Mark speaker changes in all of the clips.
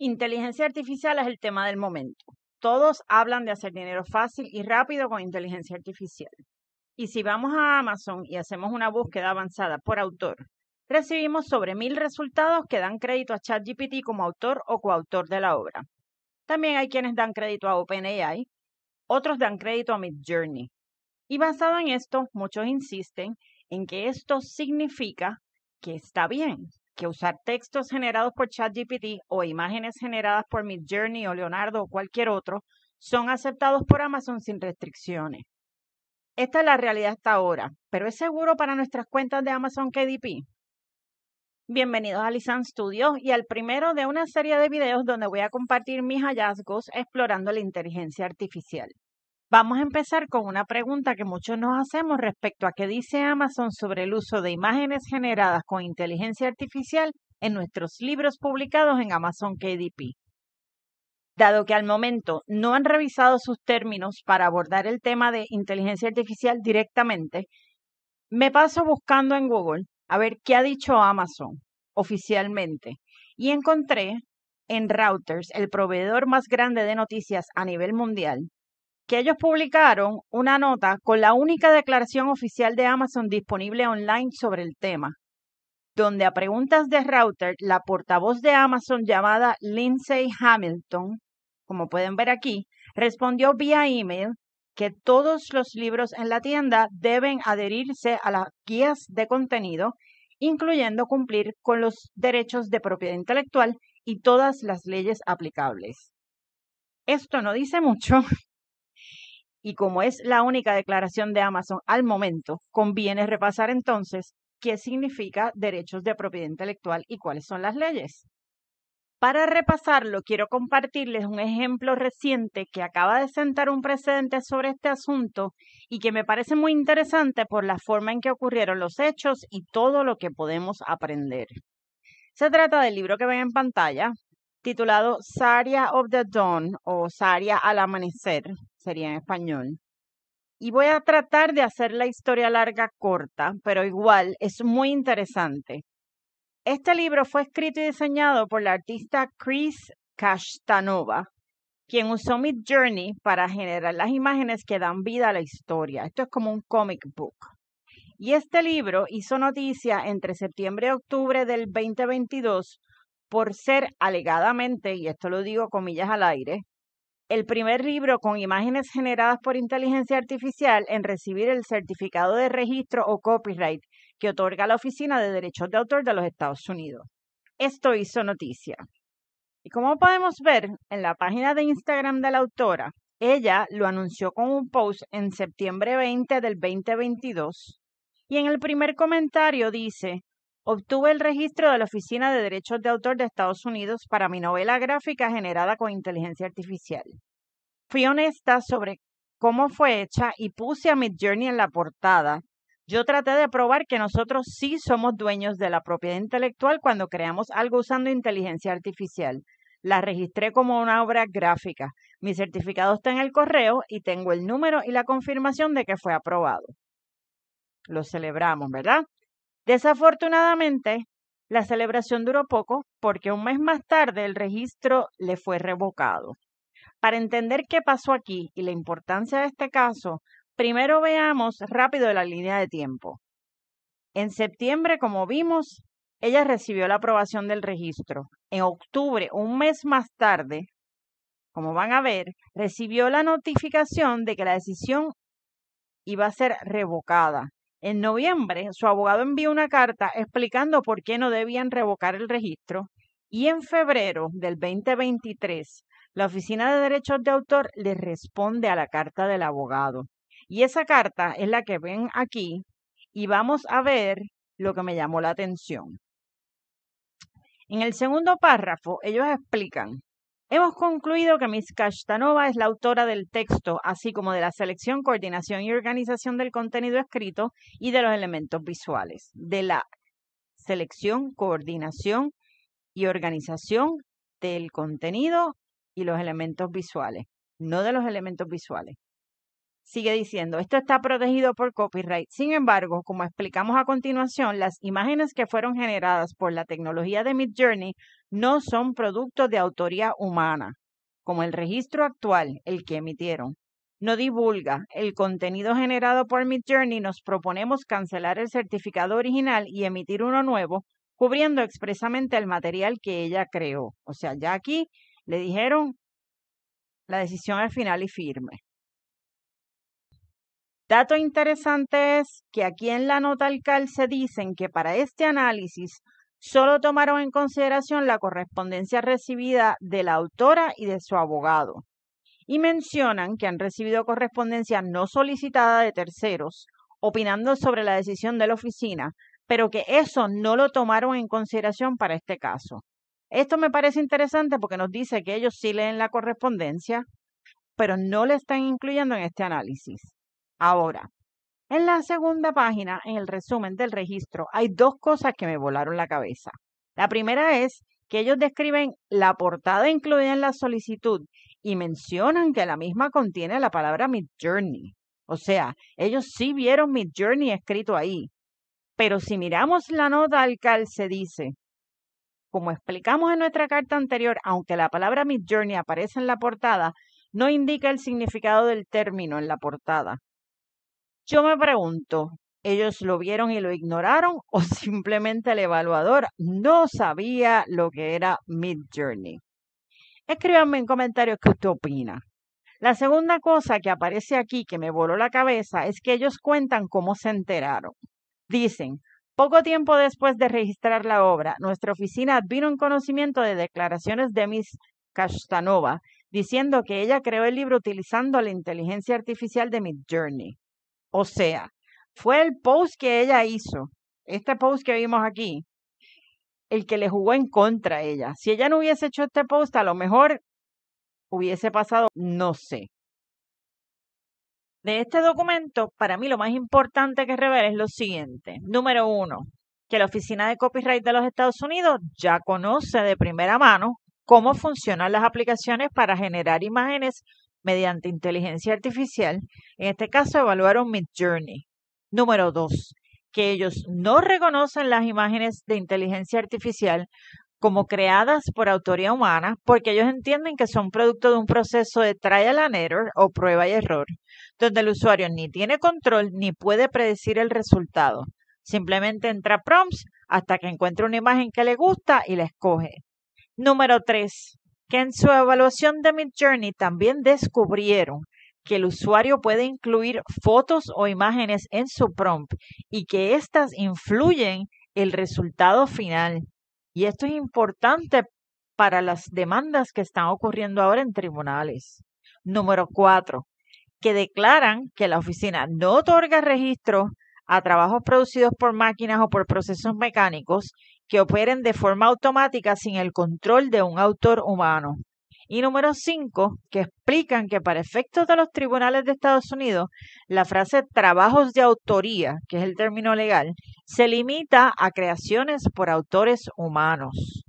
Speaker 1: Inteligencia artificial es el tema del momento. Todos hablan de hacer dinero fácil y rápido con inteligencia artificial. Y si vamos a Amazon y hacemos una búsqueda avanzada por autor, recibimos sobre mil resultados que dan crédito a ChatGPT como autor o coautor de la obra. También hay quienes dan crédito a OpenAI, otros dan crédito a Midjourney. Y basado en esto, muchos insisten en que esto significa que está bien, que usar textos generados por ChatGPT o imágenes generadas por Midjourney o Leonardo o cualquier otro son aceptados por Amazon sin restricciones. Esta es la realidad hasta ahora, pero ¿es seguro para nuestras cuentas de Amazon KDP? Bienvenidos a Lisan Studios y al primero de una serie de videos donde voy a compartir mis hallazgos explorando la inteligencia artificial. Vamos a empezar con una pregunta que muchos nos hacemos respecto a qué dice Amazon sobre el uso de imágenes generadas con inteligencia artificial en nuestros libros publicados en Amazon KDP. Dado que al momento no han revisado sus términos para abordar el tema de inteligencia artificial directamente, me paso buscando en Google a ver qué ha dicho Amazon oficialmente y encontré en Routers, el proveedor más grande de noticias a nivel mundial, que ellos publicaron una nota con la única declaración oficial de Amazon disponible online sobre el tema, donde a preguntas de Router, la portavoz de Amazon llamada Lindsay Hamilton, como pueden ver aquí, respondió vía email que todos los libros en la tienda deben adherirse a las guías de contenido, incluyendo cumplir con los derechos de propiedad intelectual y todas las leyes aplicables. Esto no dice mucho, y como es la única declaración de Amazon al momento, conviene repasar entonces qué significa derechos de propiedad intelectual y cuáles son las leyes. Para repasarlo, quiero compartirles un ejemplo reciente que acaba de sentar un precedente sobre este asunto y que me parece muy interesante por la forma en que ocurrieron los hechos y todo lo que podemos aprender. Se trata del libro que ven en pantalla, titulado Saria of the Dawn o Saria al Amanecer, sería en español. Y voy a tratar de hacer la historia larga corta, pero igual es muy interesante. Este libro fue escrito y diseñado por la artista Chris Castanova, quien usó journey para generar las imágenes que dan vida a la historia. Esto es como un comic book. Y este libro hizo noticia entre septiembre y octubre del 2022 por ser alegadamente, y esto lo digo comillas al aire, el primer libro con imágenes generadas por inteligencia artificial en recibir el certificado de registro o copyright que otorga la Oficina de Derechos de Autor de los Estados Unidos. Esto hizo noticia. Y como podemos ver en la página de Instagram de la autora, ella lo anunció con un post en septiembre 20 del 2022 y en el primer comentario dice, Obtuve el registro de la Oficina de Derechos de Autor de Estados Unidos para mi novela gráfica generada con inteligencia artificial. Fui honesta sobre cómo fue hecha y puse a Journey en la portada. Yo traté de probar que nosotros sí somos dueños de la propiedad intelectual cuando creamos algo usando inteligencia artificial. La registré como una obra gráfica. Mi certificado está en el correo y tengo el número y la confirmación de que fue aprobado. Lo celebramos, ¿verdad? Desafortunadamente, la celebración duró poco porque un mes más tarde el registro le fue revocado. Para entender qué pasó aquí y la importancia de este caso, primero veamos rápido la línea de tiempo. En septiembre, como vimos, ella recibió la aprobación del registro. En octubre, un mes más tarde, como van a ver, recibió la notificación de que la decisión iba a ser revocada. En noviembre, su abogado envió una carta explicando por qué no debían revocar el registro y en febrero del 2023, la Oficina de Derechos de Autor le responde a la carta del abogado. Y esa carta es la que ven aquí y vamos a ver lo que me llamó la atención. En el segundo párrafo, ellos explican Hemos concluido que Miss Castanova es la autora del texto, así como de la selección, coordinación y organización del contenido escrito y de los elementos visuales, de la selección, coordinación y organización del contenido y los elementos visuales, no de los elementos visuales. Sigue diciendo, esto está protegido por copyright. Sin embargo, como explicamos a continuación, las imágenes que fueron generadas por la tecnología de Mid-Journey no son productos de autoría humana, como el registro actual, el que emitieron. No divulga el contenido generado por Midjourney. Nos proponemos cancelar el certificado original y emitir uno nuevo, cubriendo expresamente el material que ella creó. O sea, ya aquí le dijeron la decisión al final y firme. Dato interesante es que aquí en la nota alcal se dicen que para este análisis solo tomaron en consideración la correspondencia recibida de la autora y de su abogado. Y mencionan que han recibido correspondencia no solicitada de terceros, opinando sobre la decisión de la oficina, pero que eso no lo tomaron en consideración para este caso. Esto me parece interesante porque nos dice que ellos sí leen la correspondencia, pero no la están incluyendo en este análisis. Ahora, en la segunda página, en el resumen del registro, hay dos cosas que me volaron la cabeza. La primera es que ellos describen la portada incluida en la solicitud y mencionan que la misma contiene la palabra Mid-Journey. O sea, ellos sí vieron Mid-Journey escrito ahí. Pero si miramos la nota al se dice, como explicamos en nuestra carta anterior, aunque la palabra Mid-Journey aparece en la portada, no indica el significado del término en la portada. Yo me pregunto, ¿ellos lo vieron y lo ignoraron o simplemente el evaluador no sabía lo que era Mid Journey? Escríbanme en comentarios qué usted opina. La segunda cosa que aparece aquí que me voló la cabeza es que ellos cuentan cómo se enteraron. Dicen, poco tiempo después de registrar la obra, nuestra oficina advino en conocimiento de declaraciones de Miss Castanova, diciendo que ella creó el libro utilizando la inteligencia artificial de Mid-Journey. O sea, fue el post que ella hizo, este post que vimos aquí, el que le jugó en contra a ella. Si ella no hubiese hecho este post, a lo mejor hubiese pasado, no sé. De este documento, para mí lo más importante que revela es lo siguiente. Número uno, que la Oficina de Copyright de los Estados Unidos ya conoce de primera mano cómo funcionan las aplicaciones para generar imágenes mediante inteligencia artificial, en este caso evaluaron Mid-Journey. Número dos, que ellos no reconocen las imágenes de inteligencia artificial como creadas por autoría humana, porque ellos entienden que son producto de un proceso de trial and error o prueba y error, donde el usuario ni tiene control ni puede predecir el resultado. Simplemente entra prompts hasta que encuentra una imagen que le gusta y la escoge. Número tres que en su evaluación de Midjourney también descubrieron que el usuario puede incluir fotos o imágenes en su prompt y que éstas influyen el resultado final. Y esto es importante para las demandas que están ocurriendo ahora en tribunales. Número cuatro, que declaran que la oficina no otorga registro a trabajos producidos por máquinas o por procesos mecánicos que operen de forma automática sin el control de un autor humano. Y número cinco, que explican que para efectos de los tribunales de Estados Unidos, la frase trabajos de autoría, que es el término legal, se limita a creaciones por autores humanos.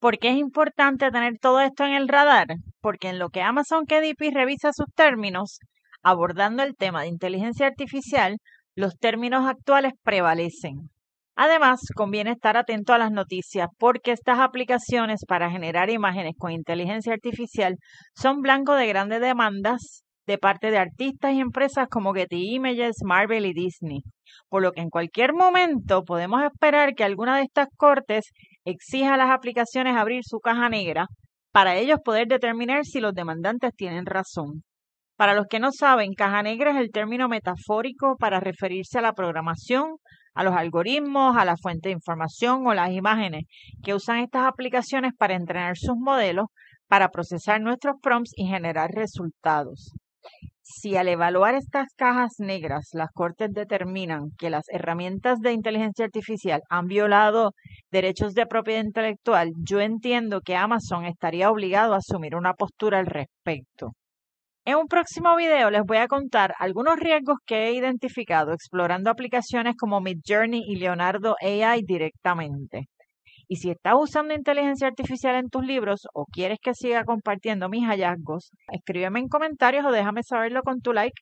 Speaker 1: ¿Por qué es importante tener todo esto en el radar? Porque en lo que Amazon KDP revisa sus términos, abordando el tema de inteligencia artificial, los términos actuales prevalecen. Además, conviene estar atento a las noticias porque estas aplicaciones para generar imágenes con inteligencia artificial son blanco de grandes demandas de parte de artistas y empresas como Getty Images, Marvel y Disney, por lo que en cualquier momento podemos esperar que alguna de estas cortes exija a las aplicaciones abrir su caja negra para ellos poder determinar si los demandantes tienen razón. Para los que no saben, caja negra es el término metafórico para referirse a la programación, a los algoritmos, a la fuente de información o las imágenes que usan estas aplicaciones para entrenar sus modelos, para procesar nuestros prompts y generar resultados. Si al evaluar estas cajas negras las cortes determinan que las herramientas de inteligencia artificial han violado derechos de propiedad intelectual, yo entiendo que Amazon estaría obligado a asumir una postura al respecto. En un próximo video les voy a contar algunos riesgos que he identificado explorando aplicaciones como Midjourney y Leonardo AI directamente. Y si estás usando inteligencia artificial en tus libros o quieres que siga compartiendo mis hallazgos, escríbeme en comentarios o déjame saberlo con tu like.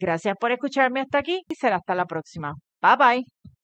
Speaker 1: Gracias por escucharme hasta aquí y será hasta la próxima. Bye bye.